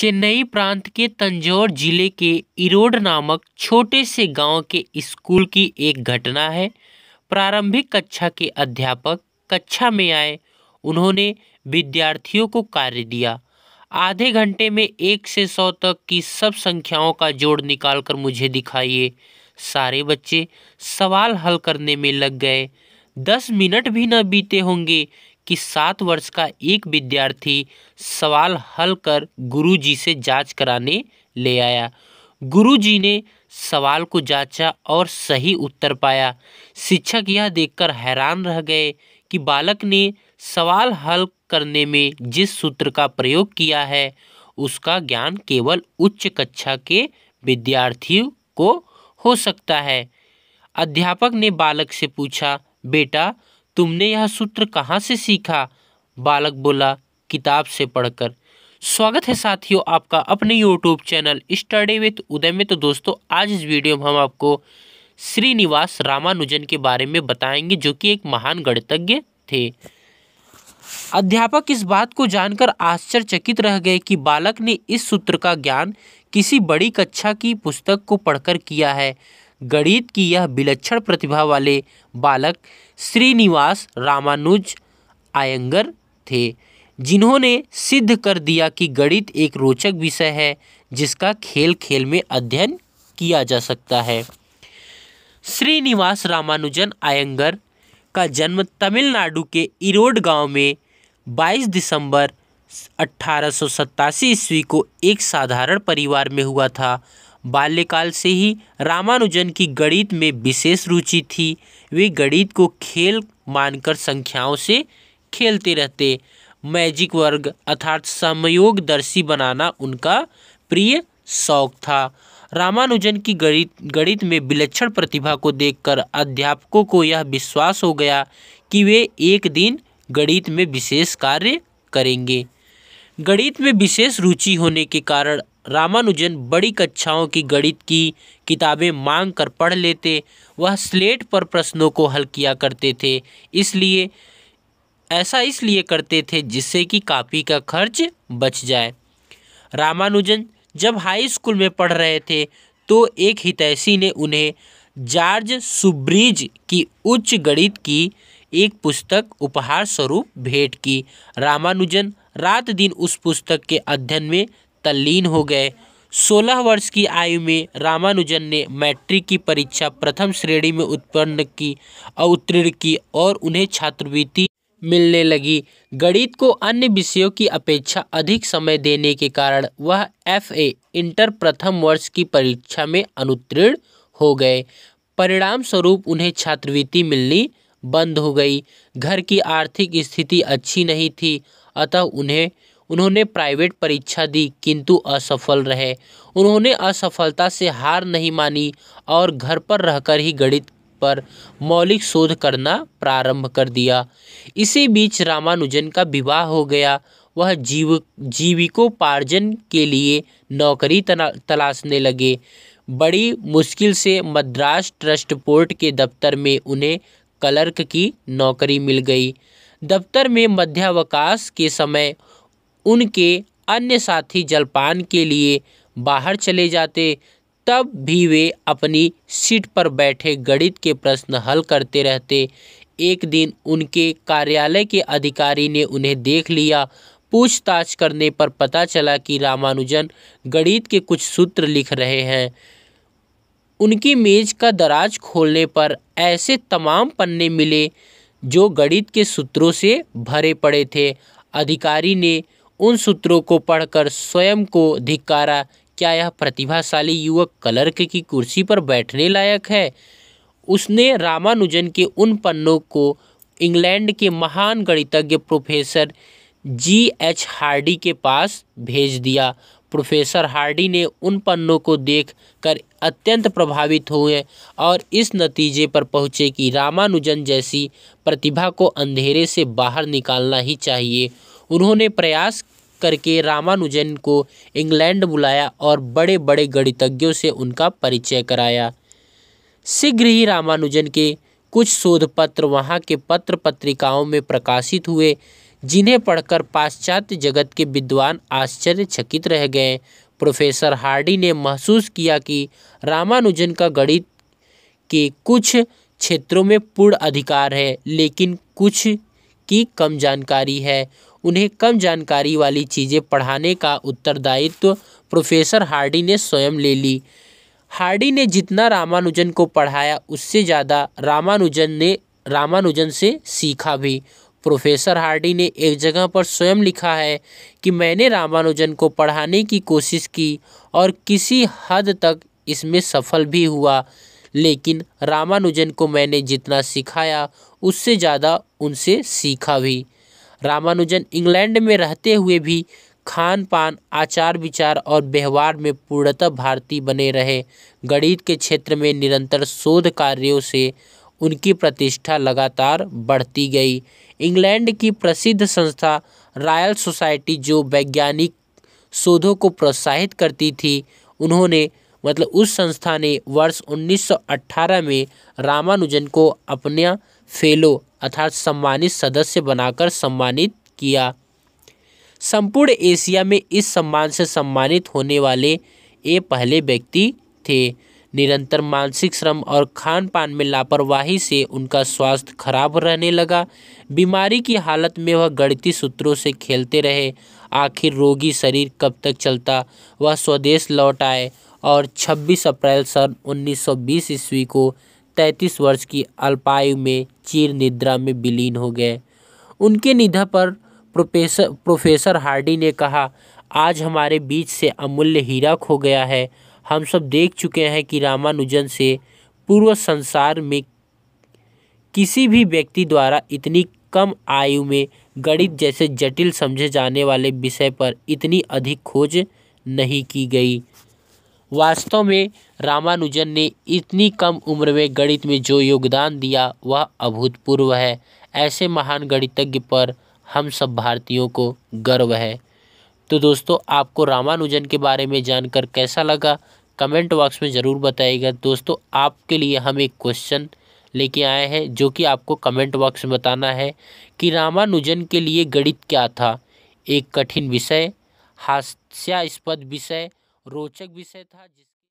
चेन्नई प्रांत के तंजौर जिले के इरोड नामक छोटे से गांव के स्कूल की एक घटना है प्रारंभिक कक्षा के अध्यापक कक्षा में आए उन्होंने विद्यार्थियों को कार्य दिया आधे घंटे में एक से सौ तक की सब संख्याओं का जोड़ निकालकर मुझे दिखाइए सारे बच्चे सवाल हल करने में लग गए दस मिनट भी न बीते होंगे कि सात वर्ष का एक विद्यार्थी सवाल हल कर गुरुजी से जांच कराने ले आया गुरुजी ने सवाल को जांचा और सही उत्तर पाया शिक्षक यह देखकर हैरान रह गए कि बालक ने सवाल हल करने में जिस सूत्र का प्रयोग किया है उसका ज्ञान केवल उच्च कक्षा के विद्यार्थियों को हो सकता है अध्यापक ने बालक से पूछा बेटा तुमने यह सूत्र कहाँ से सीखा बालक बोला किताब से पढ़कर स्वागत है साथियों आपका अपने YouTube channel study with Uday में तो दोस्तों आज इस वीडियो में हम आपको श्रीनिवास रामानुजन के बारे में बताएंगे जो कि एक महान गणितज्ञ थे अध्यापक इस बात को जानकर आश्चर्यचकित रह गए कि बालक ने इस सूत्र का ज्ञान किसी बड़ी कक्षा की पुस्तक को पढ़कर किया है गणित की यह विलक्षण प्रतिभा वाले बालक श्रीनिवास रामानुज आयंगर थे जिन्होंने सिद्ध कर दिया कि गणित एक रोचक विषय है जिसका खेल खेल में अध्ययन किया जा सकता है श्रीनिवास रामानुजन आयंगर का जन्म तमिलनाडु के इरोड गांव में 22 दिसंबर अठारह ईस्वी को एक साधारण परिवार में हुआ था बाल्यकाल से ही रामानुजन की गणित में विशेष रुचि थी वे गणित को खेल मानकर संख्याओं से खेलते रहते मैजिक वर्ग अर्थात समयोगदर्शी बनाना उनका प्रिय शौक था रामानुजन की गणित गणित में विलक्षण प्रतिभा को देखकर अध्यापकों को यह विश्वास हो गया कि वे एक दिन गणित में विशेष कार्य करेंगे गणित में विशेष रुचि होने के कारण रामानुजन बड़ी कक्षाओं की गणित की किताबें मांग कर पढ़ लेते वह स्लेट पर प्रश्नों को हल किया करते थे इसलिए ऐसा इसलिए करते थे जिससे कि कापी का खर्च बच जाए रामानुजन जब हाई स्कूल में पढ़ रहे थे तो एक हितैषी ने उन्हें जॉर्ज सुब्रीज की उच्च गणित की एक पुस्तक उपहार स्वरूप भेंट की रामानुजन रात दिन उस पुस्तक के अध्ययन में तल्लीन हो गए सोलह वर्ष की आयु में रामानुजन ने मैट्रिक की परीक्षा प्रथम श्रेणी में उत्पन्न की उत्तीर्ण की और उन्हें छात्रवृत्ति मिलने लगी गणित को अन्य विषयों की अपेक्षा अधिक समय देने के कारण वह एफ ए इंटर प्रथम वर्ष की परीक्षा में अनुत्तीर्ण हो गए परिणाम स्वरूप उन्हें छात्रवृत्ति मिलनी बंद हो गई घर की आर्थिक स्थिति अच्छी नहीं थी अतः उन्हें उन्होंने प्राइवेट परीक्षा दी किंतु असफल रहे उन्होंने असफलता से हार नहीं मानी और घर पर रहकर ही गणित पर मौलिक शोध करना प्रारंभ कर दिया इसी बीच रामानुजन का विवाह हो गया वह जीव जीविकोपार्जन के लिए नौकरी तलाशने लगे बड़ी मुश्किल से मद्रास ट्रस्ट पोर्ट के दफ्तर में उन्हें क्लर्क की नौकरी मिल गई दफ्तर में मध्यावकाश के समय उनके अन्य साथी जलपान के लिए बाहर चले जाते तब भी वे अपनी सीट पर बैठे गणित के प्रश्न हल करते रहते एक दिन उनके कार्यालय के अधिकारी ने उन्हें देख लिया पूछताछ करने पर पता चला कि रामानुजन गणित के कुछ सूत्र लिख रहे हैं उनकी मेज का दराज खोलने पर ऐसे तमाम पन्ने मिले जो गणित के सूत्रों से भरे पड़े थे अधिकारी ने उन सूत्रों को पढ़कर स्वयं को धिकारा क्या यह प्रतिभाशाली युवक कलर्क की कुर्सी पर बैठने लायक है उसने रामानुजन के उन पन्नों को इंग्लैंड के महान गणितज्ञ प्रोफेसर जी एच हार्डी के पास भेज दिया प्रोफेसर हार्डी ने उन पन्नों को देखकर अत्यंत प्रभावित हुए और इस नतीजे पर पहुँचे कि रामानुजन जैसी प्रतिभा को अंधेरे से बाहर निकालना ही चाहिए उन्होंने प्रयास करके रामानुजन को इंग्लैंड बुलाया और बड़े बड़े गणितज्ञों से उनका परिचय कराया शीघ्र ही रामानुजन के कुछ शोध पत्र वहाँ के पत्र पत्रिकाओं में प्रकाशित हुए जिन्हें पढ़कर पाश्चात्य जगत के विद्वान आश्चर्यचकित रह गए प्रोफेसर हार्डी ने महसूस किया कि रामानुजन का गणित के कुछ क्षेत्रों में पूर्ण अधिकार है लेकिन कुछ की कम जानकारी है उन्हें कम जानकारी वाली चीज़ें पढ़ाने का उत्तरदायित्व प्रोफेसर हार्डी ने स्वयं ले ली हार्डी ने जितना रामानुजन को पढ़ाया उससे ज़्यादा रामानुजन ने रामानुजन से सीखा भी प्रोफेसर हार्डी ने एक जगह पर स्वयं लिखा है कि मैंने रामानुजन को पढ़ाने की कोशिश की और किसी हद तक इसमें सफल भी हुआ लेकिन रामानुजन को मैंने जितना सिखाया उससे ज़्यादा उनसे सीखा भी रामानुजन इंग्लैंड में रहते हुए भी खान पान आचार विचार और व्यवहार में पूर्णतः भारतीय बने रहे गणित के क्षेत्र में निरंतर शोध कार्यों से उनकी प्रतिष्ठा लगातार बढ़ती गई इंग्लैंड की प्रसिद्ध संस्था रॉयल सोसाइटी जो वैज्ञानिक शोधों को प्रोत्साहित करती थी उन्होंने मतलब उस संस्था ने वर्ष 1918 में रामानुजन को अपना फेलो अर्थात सम्मानित सदस्य बनाकर सम्मानित किया संपूर्ण एशिया में इस सम्मान से सम्मानित होने वाले ये पहले व्यक्ति थे निरंतर मानसिक श्रम और खान पान में लापरवाही से उनका स्वास्थ्य खराब रहने लगा बीमारी की हालत में वह गणितीय सूत्रों से खेलते रहे आखिर रोगी शरीर कब तक चलता वह स्वदेश लौट आए और 26 अप्रैल सन 1920 ईस्वी को 33 वर्ष की अल्पायु में चीर निद्रा में विलीन हो गए उनके निधन पर प्रोफेसर प्रोफेसर हार्डी ने कहा आज हमारे बीच से अमूल्य हीरा खो गया है हम सब देख चुके हैं कि रामानुजन से पूर्व संसार में किसी भी व्यक्ति द्वारा इतनी कम आयु में गणित जैसे जटिल समझे जाने वाले विषय पर इतनी अधिक खोज नहीं की गई वास्तव में रामानुजन ने इतनी कम उम्र में गणित में जो योगदान दिया वह अभूतपूर्व है ऐसे महान गणितज्ञ पर हम सब भारतीयों को गर्व है तो दोस्तों आपको रामानुजन के बारे में जानकर कैसा लगा कमेंट बॉक्स में ज़रूर बताइएगा दोस्तों आपके लिए हम एक क्वेश्चन लेके आए हैं जो कि आपको कमेंट बॉक्स में बताना है कि रामानुजन के लिए गणित क्या था एक कठिन विषय हास्यास्पद विषय रोचक विषय था जिस